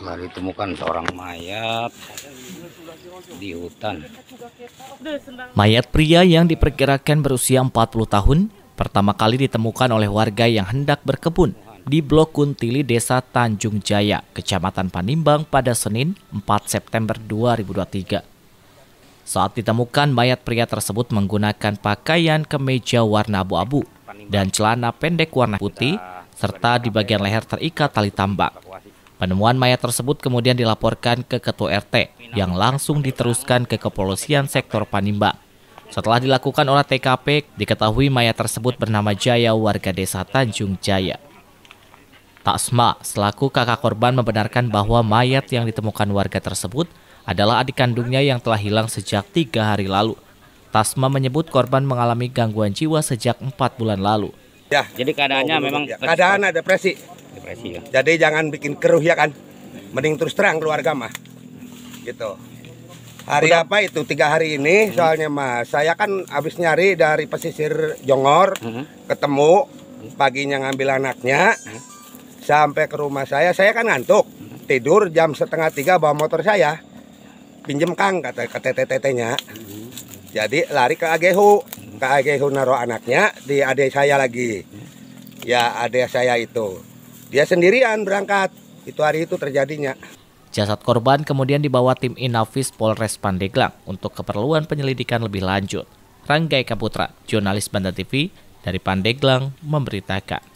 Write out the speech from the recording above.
telah ditemukan seorang mayat di hutan. Mayat pria yang diperkirakan berusia 40 tahun pertama kali ditemukan oleh warga yang hendak berkebun di Blok Kuntili Desa Tanjung Jaya, Kecamatan Panimbang pada Senin 4 September 2023. Saat ditemukan, mayat pria tersebut menggunakan pakaian kemeja warna abu-abu dan celana pendek warna putih, serta di bagian leher terikat tali tambak. Penemuan mayat tersebut kemudian dilaporkan ke Ketua RT yang langsung diteruskan ke Kepolisian Sektor Panimba. Setelah dilakukan olah TKP, diketahui mayat tersebut bernama Jaya warga desa Tanjung Jaya. Tasma selaku kakak korban membenarkan bahwa mayat yang ditemukan warga tersebut adalah adik kandungnya yang telah hilang sejak tiga hari lalu. Tasma menyebut korban mengalami gangguan jiwa sejak empat bulan lalu. Ya, jadi keadaannya oh, memang ya. keadaan depresi depresi ya jadi jangan bikin keruh ya kan mending terus terang keluarga mah gitu hari Udah. apa itu tiga hari ini hmm. soalnya mas saya kan habis nyari dari pesisir Jongor hmm. ketemu hmm. paginya ngambil anaknya hmm. sampai ke rumah saya saya kan ngantuk hmm. tidur jam setengah tiga bawa motor saya pinjem kang kata ttt nya hmm. jadi lari ke Agehu hmm. ke Agehu naruh anaknya di adik saya lagi hmm. ya adik saya itu dia sendirian berangkat. Itu hari itu terjadinya. Jasad korban kemudian dibawa tim Inavis Polres Pandeglang untuk keperluan penyelidikan lebih lanjut. Ranggai Kaputra, jurnalis Banda TV dari Pandeglang memberitakan.